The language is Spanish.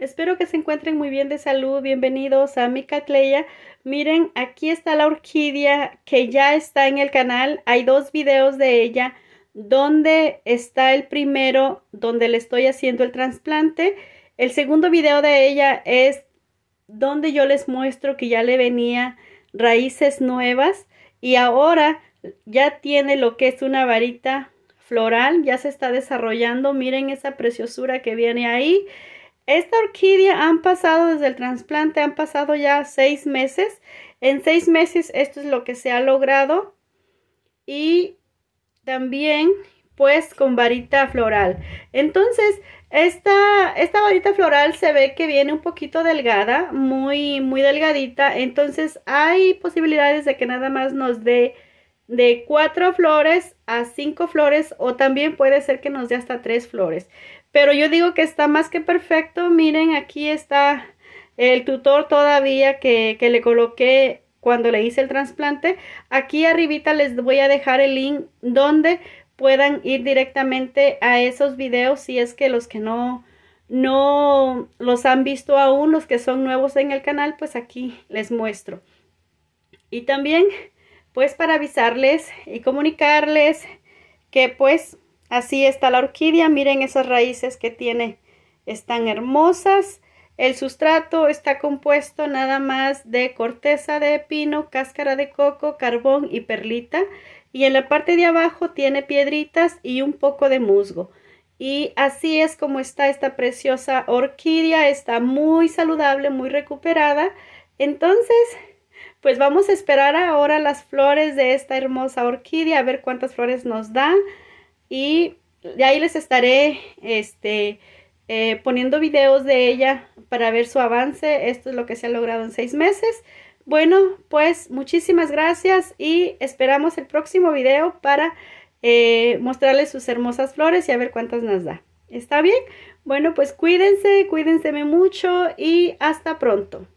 Espero que se encuentren muy bien de salud. Bienvenidos a mi catleya. Miren, aquí está la orquídea que ya está en el canal. Hay dos videos de ella. Donde está el primero, donde le estoy haciendo el trasplante. El segundo video de ella es donde yo les muestro que ya le venía raíces nuevas. Y ahora ya tiene lo que es una varita floral. Ya se está desarrollando. Miren esa preciosura que viene ahí. Esta orquídea han pasado desde el trasplante, han pasado ya seis meses. En seis meses esto es lo que se ha logrado. Y también pues con varita floral. Entonces, esta, esta varita floral se ve que viene un poquito delgada, muy, muy delgadita. Entonces, hay posibilidades de que nada más nos dé de cuatro flores a cinco flores o también puede ser que nos dé hasta tres flores. Pero yo digo que está más que perfecto. Miren, aquí está el tutor todavía que, que le coloqué cuando le hice el trasplante. Aquí arribita les voy a dejar el link donde puedan ir directamente a esos videos si es que los que no no los han visto aún, los que son nuevos en el canal, pues aquí les muestro. Y también pues para avisarles y comunicarles que pues así está la orquídea. Miren esas raíces que tiene, están hermosas. El sustrato está compuesto nada más de corteza de pino, cáscara de coco, carbón y perlita. Y en la parte de abajo tiene piedritas y un poco de musgo. Y así es como está esta preciosa orquídea. Está muy saludable, muy recuperada. Entonces, pues vamos a esperar ahora las flores de esta hermosa orquídea, a ver cuántas flores nos da. Y de ahí les estaré este, eh, poniendo videos de ella para ver su avance. Esto es lo que se ha logrado en seis meses. Bueno, pues muchísimas gracias y esperamos el próximo video para eh, mostrarles sus hermosas flores y a ver cuántas nos da. ¿Está bien? Bueno, pues cuídense, cuídense mucho y hasta pronto.